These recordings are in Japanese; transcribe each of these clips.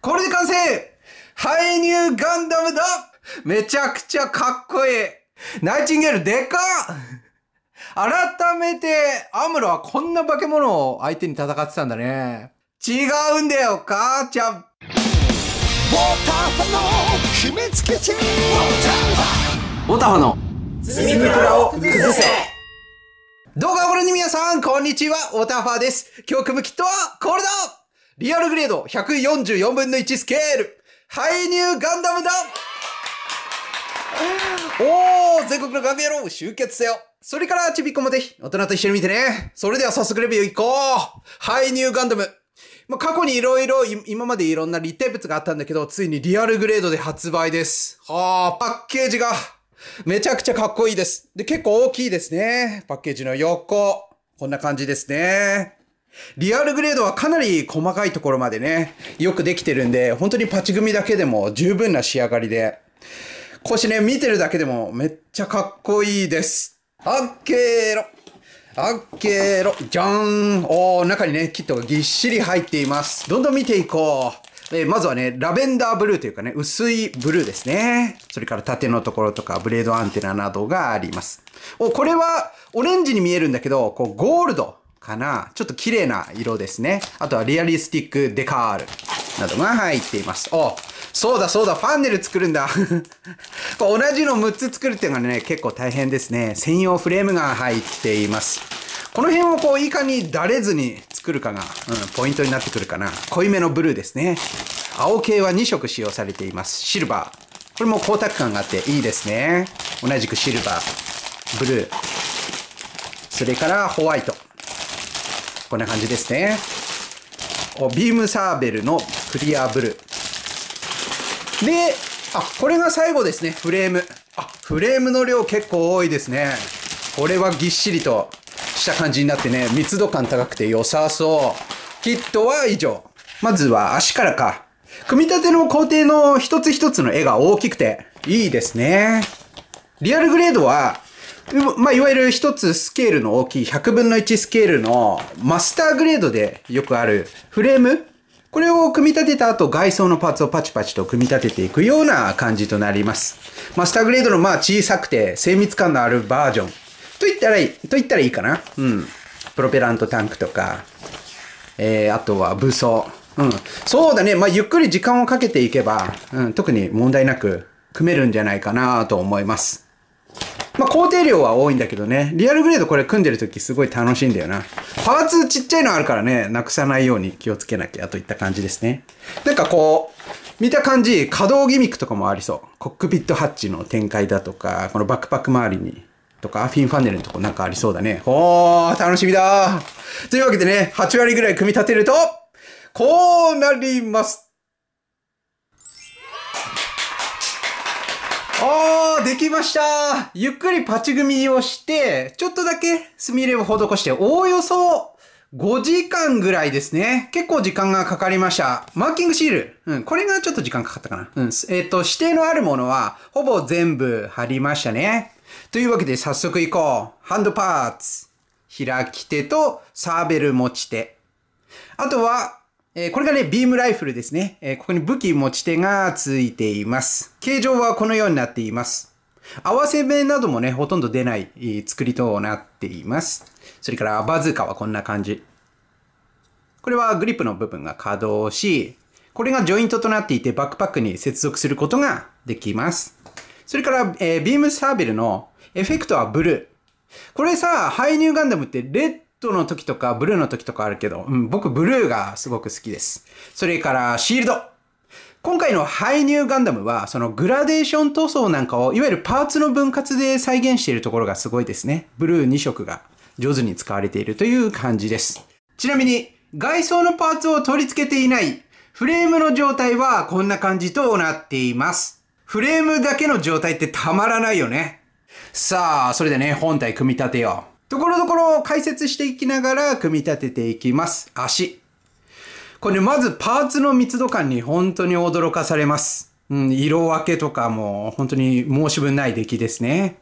これで完成ハイニューガンダムだめちゃくちゃかっこいいナイチンゲールでかっ改めて、アムロはこんな化け物を相手に戦ってたんだね。違うんだよ、母ちゃんウォーターファの秘密基地ウォーターファウォーターファの積みプラを崩せ動画をご覧の皆さん、こんにちは、ウォーターファです。今日組むキットはこれだリアルグレード144分の1スケールハイニューガンダムだおー全国のガンビ野郎集結せよそれからちびっこもぜひ大人と一緒に見てねそれでは早速レビュー行こうハイニューガンダムまあ、過去にいろいろ、今までいろんな立体物があったんだけど、ついにリアルグレードで発売です。はあ、パッケージが、めちゃくちゃかっこいいです。で、結構大きいですね。パッケージの横。こんな感じですね。リアルグレードはかなり細かいところまでね、よくできてるんで、本当にパチ組だけでも十分な仕上がりで、腰しね、見てるだけでもめっちゃかっこいいです。あっけーろあっけーろじゃーんおー、中にね、キットがぎっしり入っています。どんどん見ていこう。えまずはね、ラベンダーブルーというかね、薄いブルーですね。それから縦のところとか、ブレードアンテナなどがあります。お、これは、オレンジに見えるんだけど、こう、ゴールド。かな。ちょっと綺麗な色ですね。あとはリアリスティックデカールなどが入っています。おそうだそうだ、ファンネル作るんだ。同じの6つ作るっていうのがね、結構大変ですね。専用フレームが入っています。この辺をこう、いかにだれずに作るかが、うん、ポイントになってくるかな。濃いめのブルーですね。青系は2色使用されています。シルバー。これも光沢感があっていいですね。同じくシルバー、ブルー、それからホワイト。こんな感じですね。ビームサーベルのクリアブルー。で、あ、これが最後ですね。フレーム。あ、フレームの量結構多いですね。これはぎっしりとした感じになってね、密度感高くて良さそう。キットは以上。まずは足からか。組み立ての工程の一つ一つの絵が大きくていいですね。リアルグレードはまあ、いわゆる一つスケールの大きい100分の1スケールのマスターグレードでよくあるフレームこれを組み立てた後外装のパーツをパチパチと組み立てていくような感じとなります。マスターグレードのまあ小さくて精密感のあるバージョンと言ったらいい、と言ったらいいかな。うん。プロペラントタンクとか、えー、あとは武装。うん。そうだね。まあ、ゆっくり時間をかけていけば、うん、特に問題なく組めるんじゃないかなと思います。まあ、工程量は多いんだけどね。リアルグレードこれ組んでる時すごい楽しいんだよな。パーツちっちゃいのあるからね、なくさないように気をつけなきゃといった感じですね。なんかこう、見た感じ、可動ギミックとかもありそう。コックピットハッチの展開だとか、このバックパック周りにとか、フィンファネルのとこなんかありそうだね。おー、楽しみだというわけでね、8割ぐらい組み立てると、こうなりますおー、できましたゆっくりパチ組みをして、ちょっとだけスミレを施して、おおよそ5時間ぐらいですね。結構時間がかかりました。マーキングシール。うん、これがちょっと時間かかったかな。うん、えっ、ー、と、指定のあるものは、ほぼ全部貼りましたね。というわけで早速行こう。ハンドパーツ。開き手とサーベル持ち手。あとは、えこれがね、ビームライフルですね。えここに武器持ち手がついています。形状はこのようになっています。合わせ目などもね、ほとんど出ない、作りとなっています。それから、バズーカはこんな感じ。これはグリップの部分が可動し、これがジョイントとなっていてバックパックに接続することができます。それから、えー、ビームサーベルのエフェクトはブルー。これさ、ハイニューガンダムってレットの時とか、ブルーの時とかあるけど、うん、僕ブルーがすごく好きです。それからシールド。今回のハイニューガンダムは、そのグラデーション塗装なんかを、いわゆるパーツの分割で再現しているところがすごいですね。ブルー2色が上手に使われているという感じです。ちなみに、外装のパーツを取り付けていないフレームの状態はこんな感じとなっています。フレームだけの状態ってたまらないよね。さあ、それでね、本体組み立てよう。ところどころ解説していきながら組み立てていきます。足。これね、まずパーツの密度感に本当に驚かされます。うん、色分けとかも本当に申し分ない出来ですね。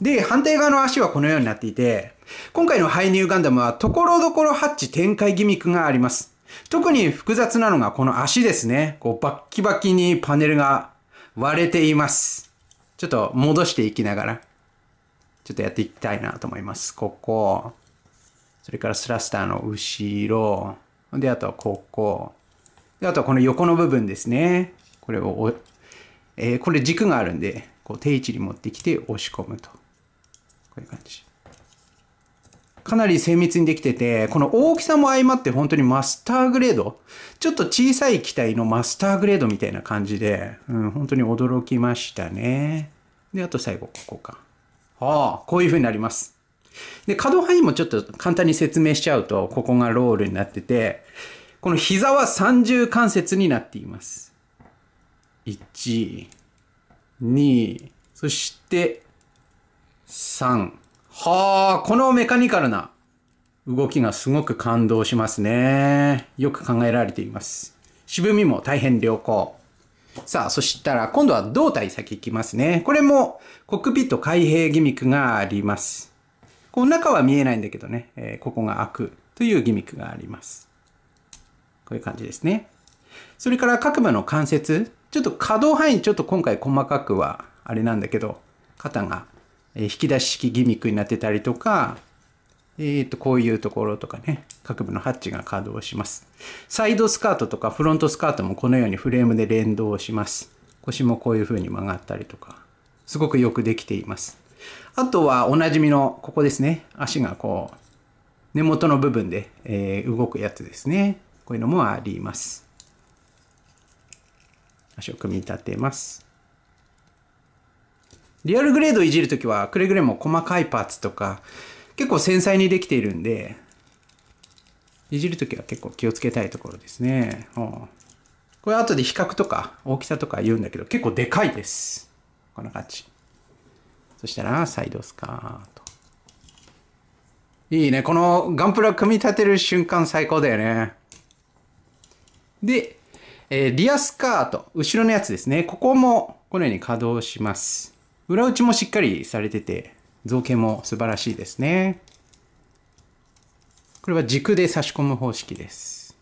で、反対側の足はこのようになっていて、今回のハイニューガンダムはところどころハッチ展開ギミックがあります。特に複雑なのがこの足ですね。こうバッキバキにパネルが割れています。ちょっと戻していきながら。ちょっとやっていきたいなと思います。ここ、それからスラスターの後ろ、で、あとはここ、で、あとはこの横の部分ですね。これを、えー、これ軸があるんで、こう定位置に持ってきて押し込むと。こういう感じ。かなり精密にできてて、この大きさも相まって本当にマスターグレード。ちょっと小さい機体のマスターグレードみたいな感じで、うん、本当に驚きましたね。で、あと最後、ここか。はあ、こういう風になります。で、可動範囲もちょっと簡単に説明しちゃうと、ここがロールになってて、この膝は三重関節になっています。1、2、そして、3。はあ、このメカニカルな動きがすごく感動しますね。よく考えられています。渋みも大変良好。さあ、そしたら今度は胴体先行きますね。これもコックピット開閉ギミックがあります。この中は見えないんだけどね、えー、ここが開くというギミックがあります。こういう感じですね。それから各馬の関節。ちょっと可動範囲ちょっと今回細かくはあれなんだけど、肩が引き出し式ギミックになってたりとか、えっ、ー、と、こういうところとかね、各部のハッチが稼働します。サイドスカートとかフロントスカートもこのようにフレームで連動します。腰もこういう風に曲がったりとか、すごくよくできています。あとはおなじみのここですね。足がこう、根元の部分で、えー、動くやつですね。こういうのもあります。足を組み立てます。リアルグレードをいじるときは、くれぐれも細かいパーツとか、結構繊細にできているんで、いじるときは結構気をつけたいところですね。うん、これ後で比較とか大きさとか言うんだけど、結構でかいです。こんな感じ。そしたら、サイドスカート。いいね。このガンプラ組み立てる瞬間最高だよね。で、えー、リアスカート。後ろのやつですね。ここもこのように稼働します。裏打ちもしっかりされてて、造形も素晴らしいですね。これは軸で差し込む方式です。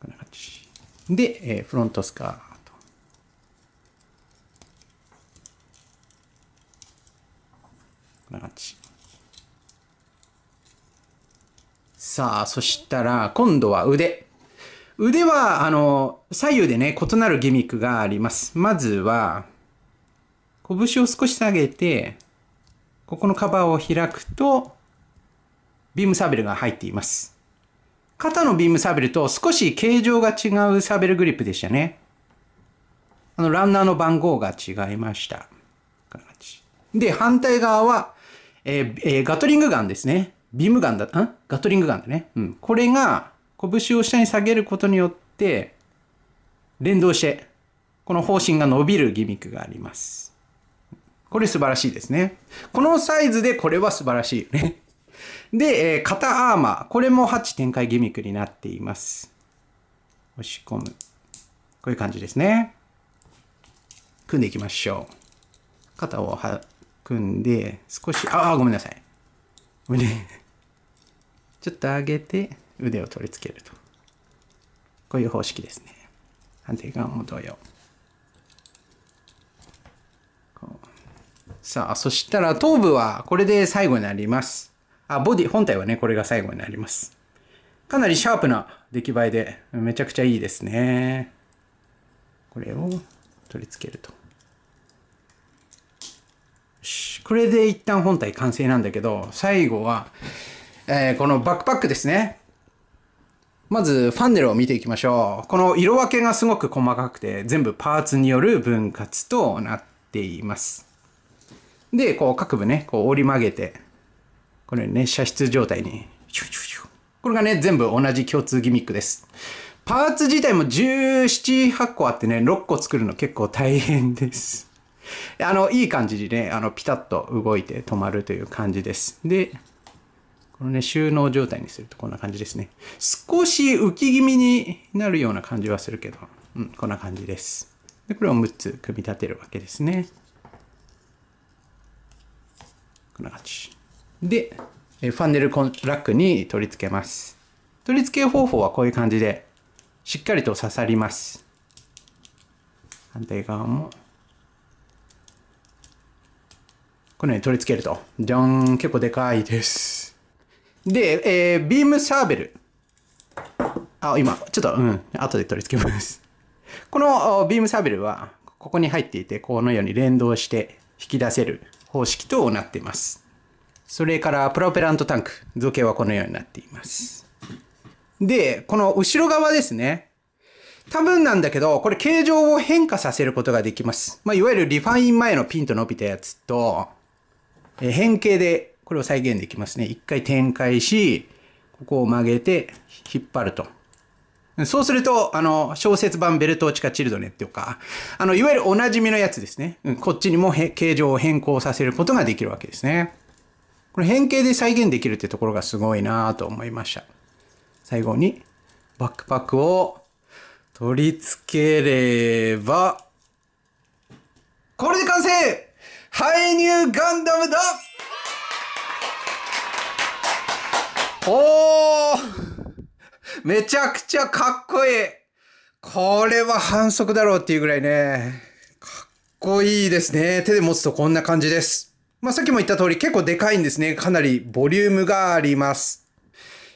こんな感じ。で、えフロントスカート。こんな感じ。さあ、そしたら、今度は腕。腕は、あの、左右でね、異なるギミックがあります。まずは、拳を少し下げて、ここのカバーを開くと、ビームサーベルが入っています。肩のビームサーベルと少し形状が違うサーベルグリップでしたね。あの、ランナーの番号が違いました。で、反対側は、えー、えー、ガトリングガンですね。ビームガンだ、んガトリングガンだね。うん。これが、拳を下に下げることによって、連動して、この方針が伸びるギミックがあります。これ素晴らしいですね。このサイズでこれは素晴らしいよね。で、えー、肩アーマー。これもハッチ展開ギミックになっています。押し込む。こういう感じですね。組んでいきましょう。肩をは組んで、少し、ああ、ごめんなさい。腕。ちょっと上げて、腕を取り付けると。こういう方式ですね。反対側も同様。こうさあ、そしたら頭部はこれで最後になります。あ、ボディ、本体はね、これが最後になります。かなりシャープな出来栄えで、めちゃくちゃいいですね。これを取り付けると。よし、これで一旦本体完成なんだけど、最後は、えー、このバックパックですね。まず、ファンネルを見ていきましょう。この色分けがすごく細かくて、全部パーツによる分割となっています。で、こう、各部ね、こう折り曲げて、これね、射出状態に、これがね、全部同じ共通ギミックです。パーツ自体も17、8個あってね、6個作るの結構大変です。あの、いい感じにね、あの、ピタッと動いて止まるという感じです。で、このね、収納状態にするとこんな感じですね。少し浮き気味になるような感じはするけど、うん、こんな感じです。で、これを6つ組み立てるわけですね。こんな感じ。で、ファンネルラックに取り付けます。取り付け方法はこういう感じで、しっかりと刺さります。反対側も。このように取り付けると。じゃん、結構でかいです。で、えー、ビームサーベル。あ、今、ちょっと、うん、後で取り付けます。このビームサーベルは、ここに入っていて、このように連動して引き出せる方式となっています。それからプロペラントタンク、造形はこのようになっています。で、この後ろ側ですね。多分なんだけど、これ形状を変化させることができます。まあ、いわゆるリファイン前のピンと伸びたやつと、え変形でこれを再現できますね。一回展開し、ここを曲げて引っ張ると。そうすると、あの、小説版ベルトーチカチルドネっていうか、あの、いわゆるおなじみのやつですね。こっちにも形状を変更させることができるわけですね。これ変形で再現できるってところがすごいなと思いました。最後に、バックパックを取り付ければ、これで完成ハイニューガンダムだおーめちゃくちゃかっこいいこれは反則だろうっていうぐらいね、かっこいいですね。手で持つとこんな感じです。まあ、さっきも言った通り結構でかいんですね。かなりボリュームがあります。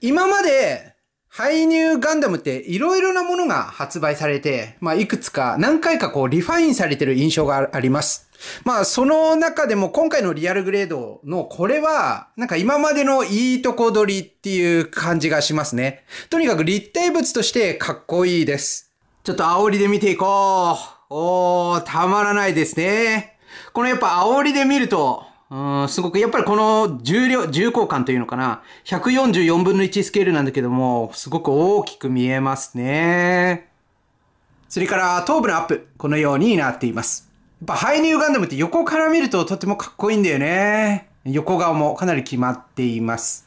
今までハイニューガンダムっていろいろなものが発売されて、まあ、いくつか何回かこうリファインされてる印象があります。まあ、その中でも今回のリアルグレードのこれは、なんか今までのいいとこ取りっていう感じがしますね。とにかく立体物としてかっこいいです。ちょっと煽りで見ていこう。おー、たまらないですね。このやっぱ煽りで見ると、うん、すごく、やっぱりこの重量、重厚感というのかな。144分の1スケールなんだけども、すごく大きく見えますね。それから、頭部のアップ、このようになっています。やっぱ、ハイニューガンダムって横から見るととてもかっこいいんだよね。横顔もかなり決まっています。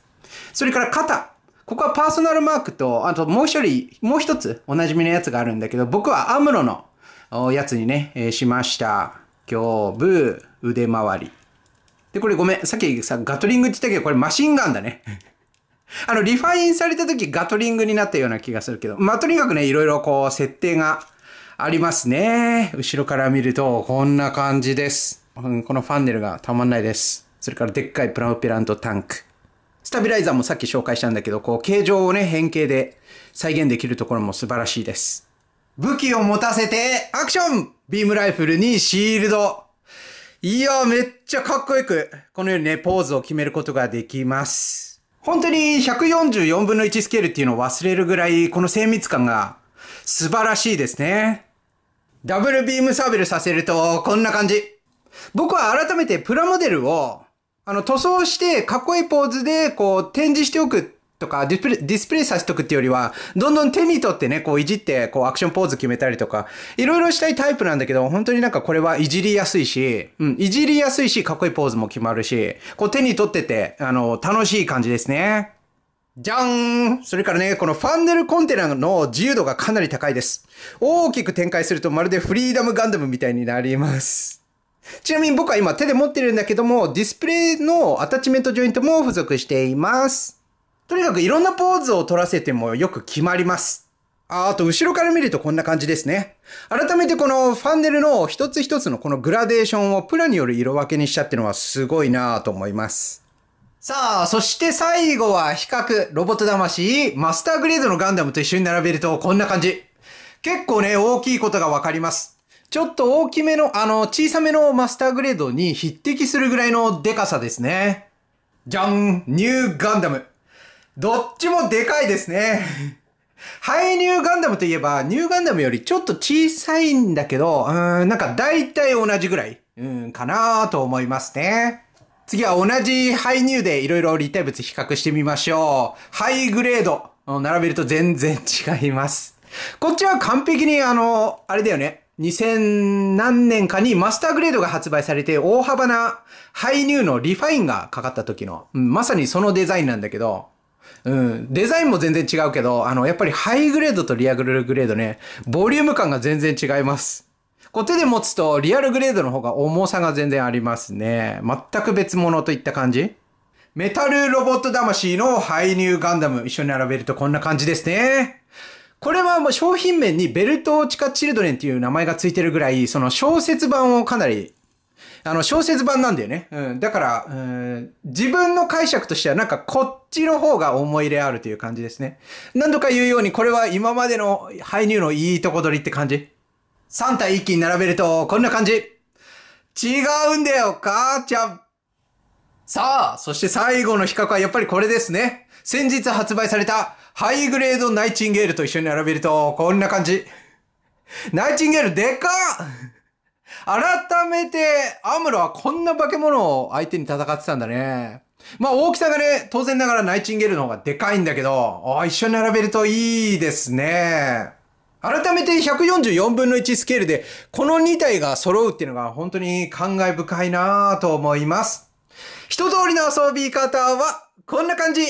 それから肩。ここはパーソナルマークと、あともう一人、もう一つお馴じみのやつがあるんだけど、僕はアムロのやつにね、えしました。胸部、腕周り。で、これごめん。さっきさ、ガトリングって言ったけど、これマシンガンだね。あの、リファインされた時ガトリングになったような気がするけど、まあ、とにかくね、いろいろこう、設定がありますね。後ろから見ると、こんな感じです。うん、このファンネルがたまんないです。それからでっかいプラウペラントタンク。スタビライザーもさっき紹介したんだけど、こう、形状をね、変形で再現できるところも素晴らしいです。武器を持たせて、アクションビームライフルにシールド。いやめっちゃかっこよく、このようにね、ポーズを決めることができます。本当に144分の1スケールっていうのを忘れるぐらい、この精密感が素晴らしいですね。ダブルビームサーベルさせると、こんな感じ。僕は改めてプラモデルを、あの、塗装して、かっこいいポーズで、こう、展示しておくとか、ディスプレイ、させとくってよりは、どんどん手に取ってね、こういじって、こうアクションポーズ決めたりとか、いろいろしたいタイプなんだけど、本当になんかこれはいじりやすいし、うん、いじりやすいし、かっこいいポーズも決まるし、こう手に取ってて、あの、楽しい感じですね。じゃーんそれからね、このファンネルコンテナの自由度がかなり高いです。大きく展開するとまるでフリーダムガンダムみたいになります。ちなみに僕は今手で持ってるんだけども、ディスプレイのアタッチメントジョイントも付属しています。とにかくいろんなポーズを取らせてもよく決まります。ああと、後ろから見るとこんな感じですね。改めてこのファンネルの一つ一つのこのグラデーションをプラによる色分けにしたってのはすごいなぁと思います。さあ、そして最後は比較、ロボット魂、マスターグレードのガンダムと一緒に並べるとこんな感じ。結構ね、大きいことがわかります。ちょっと大きめの、あの、小さめのマスターグレードに匹敵するぐらいのデカさですね。じゃんニューガンダムどっちもでかいですね。ハイニューガンダムといえば、ニューガンダムよりちょっと小さいんだけど、うーん、なんか大体同じぐらい、うん、かなと思いますね。次は同じハイニューでいろいろ立体物比較してみましょう。ハイグレード。並べると全然違います。こっちは完璧にあの、あれだよね。2000何年かにマスターグレードが発売されて大幅なハイニューのリファインがかかった時の、うん、まさにそのデザインなんだけど、うん。デザインも全然違うけど、あの、やっぱりハイグレードとリアルグレードね、ボリューム感が全然違います。こう手で持つとリアルグレードの方が重さが全然ありますね。全く別物といった感じメタルロボット魂のューガンダム一緒に並べるとこんな感じですね。これはもう商品面にベルト・チカ・チルドレンっていう名前がついてるぐらい、その小説版をかなりあの、小説版なんだよね。うん。だから、うん、自分の解釈としてはなんかこっちの方が思い入れあるという感じですね。何度か言うように、これは今までのハイのいいとこ取りって感じ。3体一気に並べると、こんな感じ。違うんだよ、母ちゃん。さあ、そして最後の比較はやっぱりこれですね。先日発売されたハイグレードナイチンゲールと一緒に並べると、こんな感じ。ナイチンゲールでかっ改めて、アムロはこんな化け物を相手に戦ってたんだね。まあ大きさがね、当然ながらナイチンゲールの方がでかいんだけど、あ一緒に並べるといいですね。改めて144分の1スケールで、この2体が揃うっていうのが本当に感慨深いなぁと思います。一通りの遊び方はこんな感じ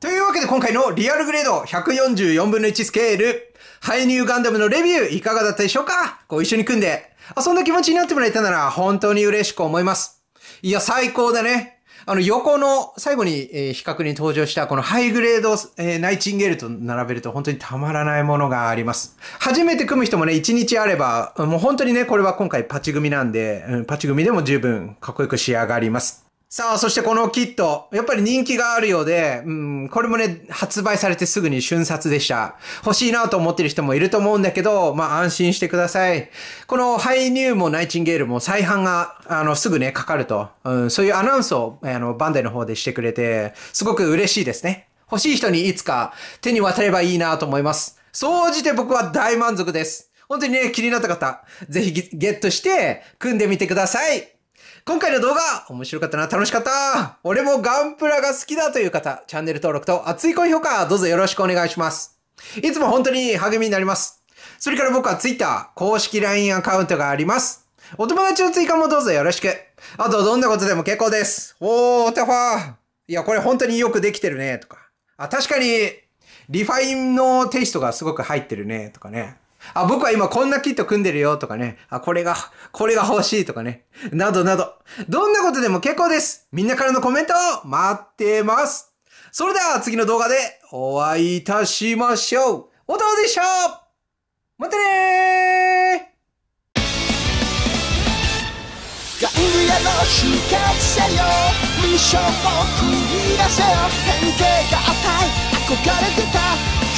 というわけで今回のリアルグレード144分の1スケール、ハイニューガンダムのレビューいかがだったでしょうかご一緒に組んであ、そんな気持ちになってもらえたなら本当に嬉しく思います。いや、最高だね。あの、横の最後に、えー、比較に登場したこのハイグレード、えー、ナイチンゲールと並べると本当にたまらないものがあります。初めて組む人もね、1日あれば、もう本当にね、これは今回パチ組なんで、うん、パチ組でも十分かっこよく仕上がります。さあ、そしてこのキット、やっぱり人気があるようで、うん、これもね、発売されてすぐに瞬殺でした。欲しいなと思ってる人もいると思うんだけど、まあ安心してください。このハイニューもナイチンゲールも再販が、あの、すぐね、かかると、うん、そういうアナウンスを、あの、バンダイの方でしてくれて、すごく嬉しいですね。欲しい人にいつか手に渡ればいいなと思います。総じて僕は大満足です。本当にね、気になった方、ぜひゲットして、組んでみてください。今回の動画、面白かったな、楽しかった俺もガンプラが好きだという方、チャンネル登録と熱い高評価、どうぞよろしくお願いします。いつも本当に励みになります。それから僕は Twitter、公式 LINE アカウントがあります。お友達の追加もどうぞよろしく。あと、どんなことでも結構です。おー、たファー。いや、これ本当によくできてるね、とか。あ、確かに、リファインのテイストがすごく入ってるね、とかね。あ、僕は今こんなキット組んでるよとかね。あ、これが、これが欲しいとかね。などなど。どんなことでも結構です。みんなからのコメントを待ってます。それでは次の動画でお会いいたしましょう。おどうでしたまたねせよミッションを繰り出せよ変形っ憧れてた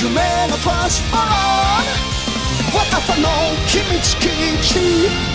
夢のトランスフォーム私の秘密基地